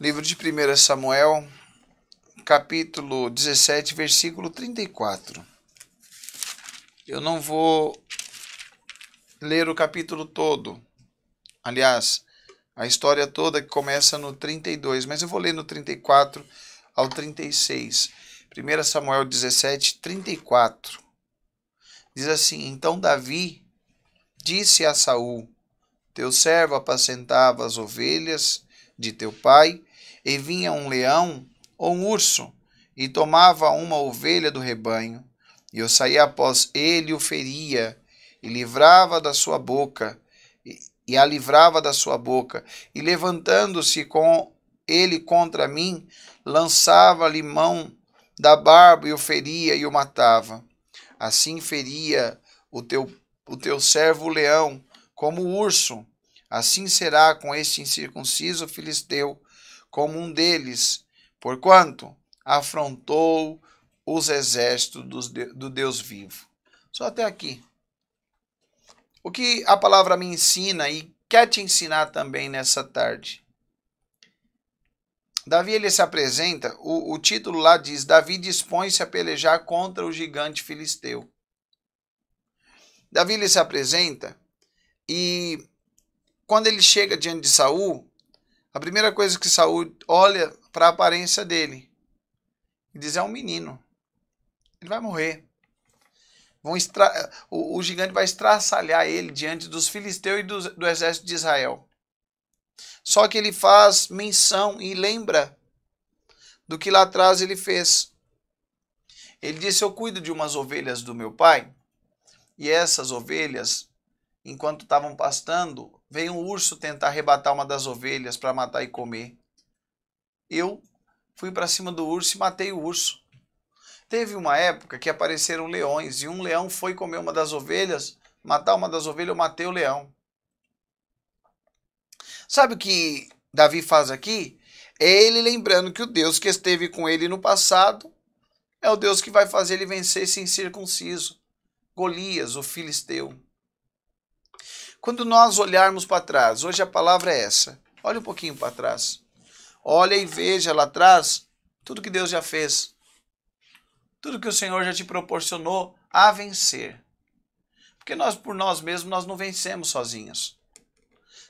Livro de 1 Samuel, capítulo 17, versículo 34. Eu não vou ler o capítulo todo. Aliás, a história toda que começa no 32, mas eu vou ler no 34 ao 36. 1 Samuel 17, 34. Diz assim: Então Davi disse a Saul: Teu servo apacentava as ovelhas de teu pai, e vinha um leão ou um urso, e tomava uma ovelha do rebanho, e eu saía após ele e o feria, e livrava da sua boca, e, e a livrava da sua boca, e levantando-se com ele contra mim, lançava-lhe mão da barba e o feria e o matava. Assim feria o teu, o teu servo o leão, como o urso, Assim será com este incircunciso filisteu, como um deles, porquanto afrontou os exércitos do Deus vivo. Só até aqui. O que a palavra me ensina e quer te ensinar também nessa tarde. Davi ele se apresenta, o, o título lá diz: Davi dispõe-se a pelejar contra o gigante filisteu. Davi ele se apresenta e quando ele chega diante de Saul, a primeira coisa que Saul olha para a aparência dele e diz: é um menino. Ele vai morrer. Vão estra... o, o gigante vai estraçalhar ele diante dos filisteus e do, do exército de Israel. Só que ele faz menção e lembra do que lá atrás ele fez. Ele disse: Eu cuido de umas ovelhas do meu pai, e essas ovelhas enquanto estavam pastando, veio um urso tentar arrebatar uma das ovelhas para matar e comer. Eu fui para cima do urso e matei o urso. Teve uma época que apareceram leões e um leão foi comer uma das ovelhas, matar uma das ovelhas, eu matei o leão. Sabe o que Davi faz aqui? É ele lembrando que o Deus que esteve com ele no passado é o Deus que vai fazer ele vencer esse incircunciso, Golias, o filisteu. Quando nós olharmos para trás, hoje a palavra é essa. Olha um pouquinho para trás. Olha e veja lá atrás tudo que Deus já fez. Tudo que o Senhor já te proporcionou a vencer. Porque nós por nós mesmos nós não vencemos sozinhos.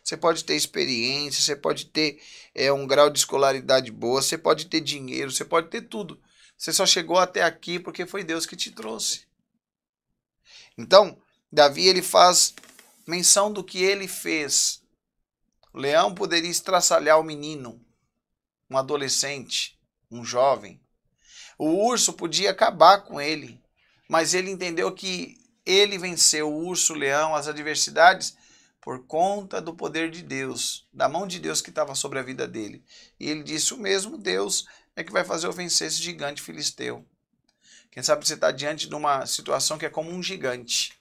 Você pode ter experiência, você pode ter é, um grau de escolaridade boa, você pode ter dinheiro, você pode ter tudo. Você só chegou até aqui porque foi Deus que te trouxe. Então, Davi ele faz menção do que ele fez. O leão poderia estraçalhar o menino, um adolescente, um jovem. O urso podia acabar com ele, mas ele entendeu que ele venceu o urso, o leão, as adversidades por conta do poder de Deus, da mão de Deus que estava sobre a vida dele. E ele disse: O mesmo Deus é que vai fazer eu vencer esse gigante filisteu. Quem sabe você está diante de uma situação que é como um gigante.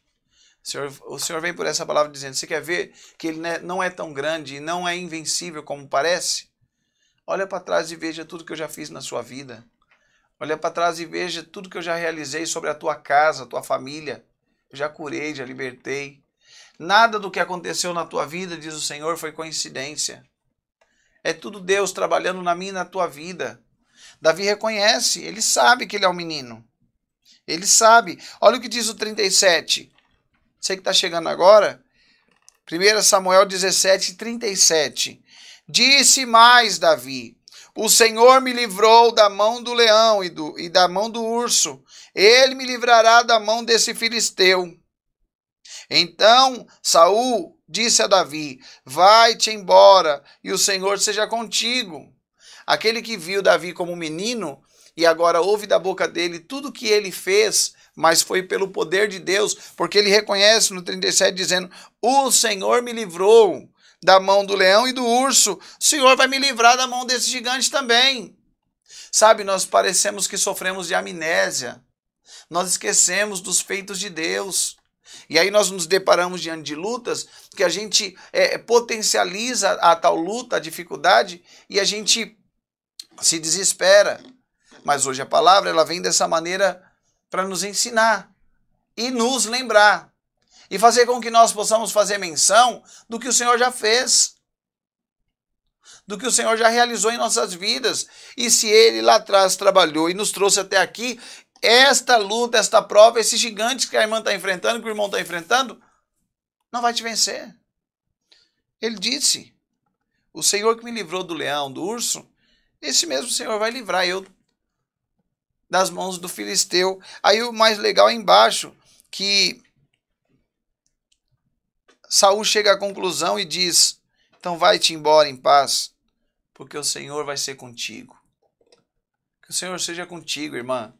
O senhor, o senhor vem por essa palavra dizendo: você quer ver que ele né, não é tão grande e não é invencível como parece? Olha para trás e veja tudo que eu já fiz na sua vida. Olha para trás e veja tudo que eu já realizei sobre a tua casa, a tua família. Eu já curei, já libertei. Nada do que aconteceu na tua vida, diz o Senhor, foi coincidência. É tudo Deus trabalhando na minha e na tua vida. Davi reconhece, ele sabe que ele é um menino. Ele sabe. Olha o que diz o 37. Você que está chegando agora, 1 Samuel 17, 37. Disse mais Davi: O Senhor me livrou da mão do leão e, do, e da mão do urso, ele me livrará da mão desse filisteu. Então Saul disse a Davi: Vai-te embora, e o Senhor seja contigo. Aquele que viu Davi como menino e agora ouve da boca dele tudo que ele fez, mas foi pelo poder de Deus, porque ele reconhece no 37 dizendo: O Senhor me livrou da mão do leão e do urso, o Senhor vai me livrar da mão desse gigante também. Sabe, nós parecemos que sofremos de amnésia, nós esquecemos dos feitos de Deus. E aí nós nos deparamos diante de lutas que a gente é, potencializa a tal luta, a dificuldade, e a gente se desespera. Mas hoje a palavra ela vem dessa maneira para nos ensinar e nos lembrar e fazer com que nós possamos fazer menção do que o Senhor já fez, do que o Senhor já realizou em nossas vidas. E se ele lá atrás trabalhou e nos trouxe até aqui, esta luta, esta prova, esses gigantes que a irmã está enfrentando, que o irmão está enfrentando, não vai te vencer. Ele disse: O Senhor que me livrou do leão, do urso, esse mesmo Senhor vai livrar eu das mãos do filisteu. Aí o mais legal é embaixo, que Saul chega à conclusão e diz: Então vai-te embora em paz, porque o Senhor vai ser contigo. Que o Senhor seja contigo, irmã.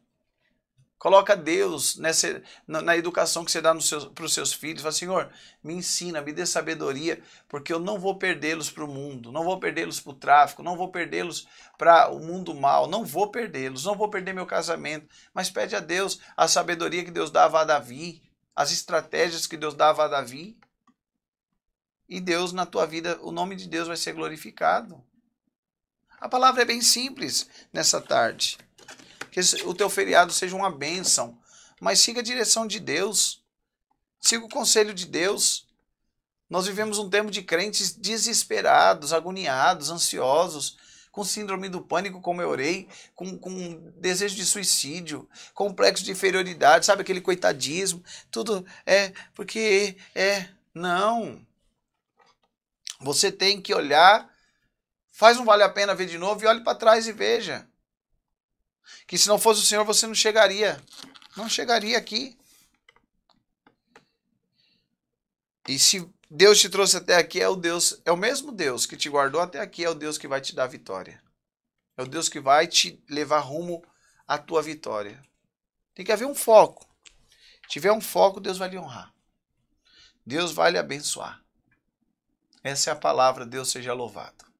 Coloca Deus nessa, na educação que você dá para os seus, seus filhos. Fala, Senhor, me ensina, me dê sabedoria, porque eu não vou perdê-los para o mundo, não vou perdê-los para o tráfico, não vou perdê-los para o mundo mal, não vou perdê-los, não vou perder meu casamento. Mas pede a Deus a sabedoria que Deus dava a Davi, as estratégias que Deus dava a Davi. E Deus, na tua vida, o nome de Deus vai ser glorificado. A palavra é bem simples nessa tarde que o teu feriado seja uma bênção. Mas siga a direção de Deus. Siga o conselho de Deus. Nós vivemos um tempo de crentes desesperados, agoniados, ansiosos, com síndrome do pânico, como eu orei, com, com desejo de suicídio, complexo de inferioridade, sabe aquele coitadismo, tudo é porque é. Não. Você tem que olhar, faz um vale a pena ver de novo e olhe para trás e veja. Que se não fosse o Senhor, você não chegaria. Não chegaria aqui. E se Deus te trouxe até aqui, é o Deus, é o mesmo Deus que te guardou até aqui, é o Deus que vai te dar vitória. É o Deus que vai te levar rumo à tua vitória. Tem que haver um foco. Se tiver um foco, Deus vai lhe honrar. Deus vai lhe abençoar. Essa é a palavra, Deus seja louvado.